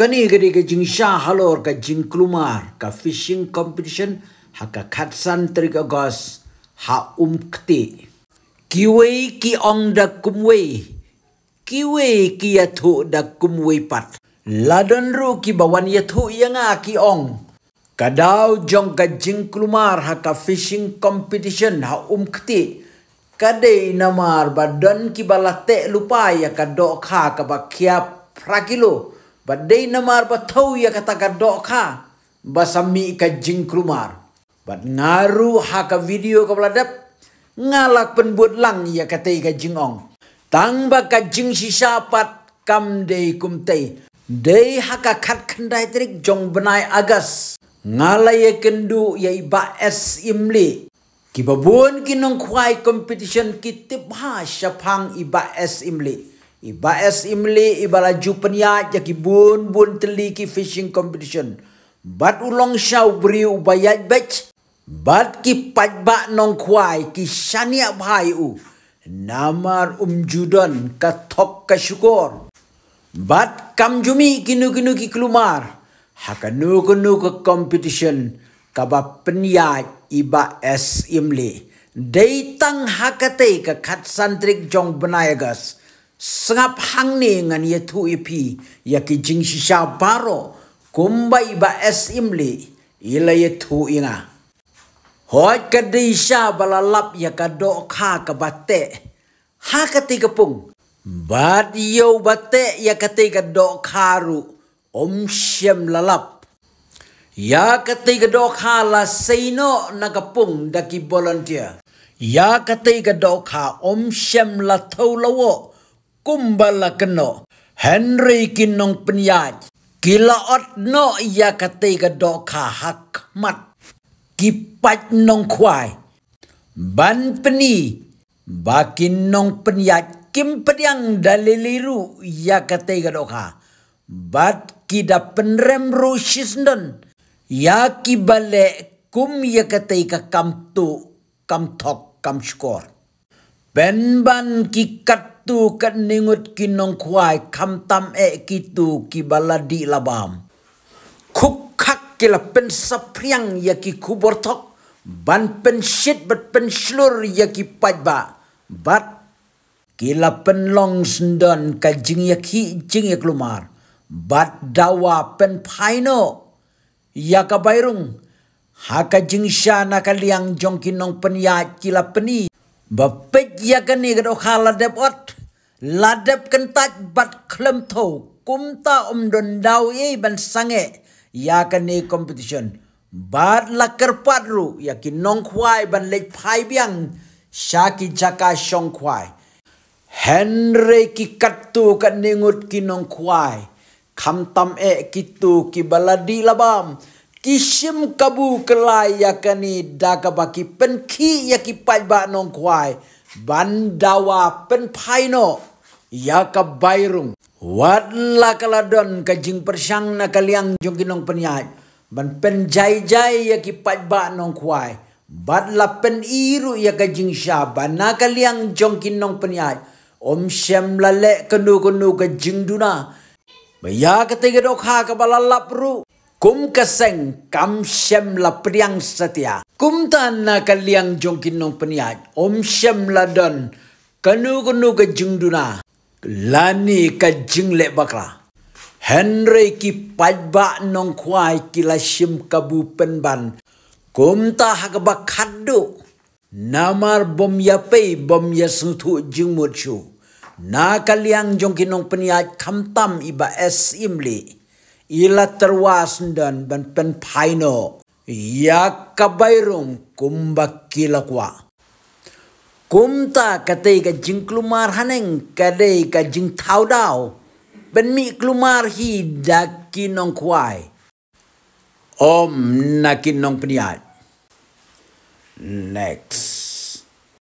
Kani gari ke jing shah halor ke jing klumar ke fishing competition haka ke khatsan terik agos ha umkti. Kiwi ki ong da kumwi. Kiwi ki yatu da kumwi pat. Ladan ru ki bawan yatu yang a ki ong. Kadau jong ke jing klumar ha fishing competition ha umkti. Kadai namar badan ki balatek lupa ya kadok ha ke bakia prakilo. Badai namar batau ya kata gadokha. Basami ka jingkrumar. Bat ngaru haka video ka beladap. Ngalak penbuat lang ya kata ika jingong. Tangba ka jing sisapat kam dey kumtei. Dey haka kat kendai trik jong benai agas. Ngalaya kendu ya iba es imli. Kibabun kinong kuai competition kitip ha syapang iba es imli. Iba es imli iba laju peniat jaki bun bun teliki fishing competition. Bat ulong syau beri ubayat bech. Bat ki pajba nong kuai ki syaniak bahai u. Namar umjudon katok kasyukur. Bat kam jumi kinu kinu ki kelumar. Haka nu ke competition. Kaba peniat iba es imli. Deitang hakate ke kat santrik jong benayagas sengap hang ni ngan ye tu ipi ya ki jing si sha paro kumbai ba es imli ila ye tu ina hoj ka di sha balalap ya ka do kha ka bate ha ka ti pung bad yo bate ya ka ti ka do kharu om shem lalap ya ka ti ka do kha la seino na ka pung da ki volunteer ya ka ti ka do kha om shem la thau lawo kumbala keno Henry kinong penyaj kila ot no ia katika ke doka hakmat kipat nong kuai ban peni bakin nong penyaj kim pediang daliliru ia katika ke doka bat kita penrem rusisndon ya kibale kum ia katika kamtu kamtok kamskor Benban kikat tu kat ningut ki nong kuai kam tam e ki tu ki baladi labam. Kuk kak ki la pen sapriang ya ki kubur tok. Ban pen shit bat pen slur ya ki paj ba. Bat ki la pen long sendon ka jing ya ki jing ya kelumar. Bat dawa pen paino ya ka ha Haka jing sya na ka liang jong ki nong penyat ki la peni. Bapak ya ni gado kha ladep ot. Ladep kentaj bat klem tau. Kumta om don dao ye ban sange. Ya gani competition. Bat lakar padru. Ya ki nong khuai ban lej phai biang. Shaki jaka shong khuai. Henry ki katu ka ningut ki nong khuai. Kham tam e kitu ki ki baladi labam kisim kabu kelai yakani daga baki penki yaki pajba ba nong kwai bandawa pen paino yaka bairung wat la kaladon kajing persang na kaliang jong ginong penyai ban pen jai jai yaki pai nong kwai bat la pen iru yaka jing sha ban na kaliang jong ginong om shem lale kenu kenu kajing duna Baya ketiga dokha kebala lapru kum kaseng kam shem la priang satya kum ta na kaliang jong kinong paniyaj om shem la don kanu kunu ka jung duna lani ka jung le bakra henry ki pajba nong kwai ki la shim kabu penban kum ta hak bakhaddu namar bom yape bom yasuthu jung murchu na kaliang jong kinong paniyaj kham tam iba es imli ila terwas dan ben pen ya kabairum kumba kumta katai ka jing klumar haneng kadai ka jing tau ben mi klumar hi daki nong om nakin nong next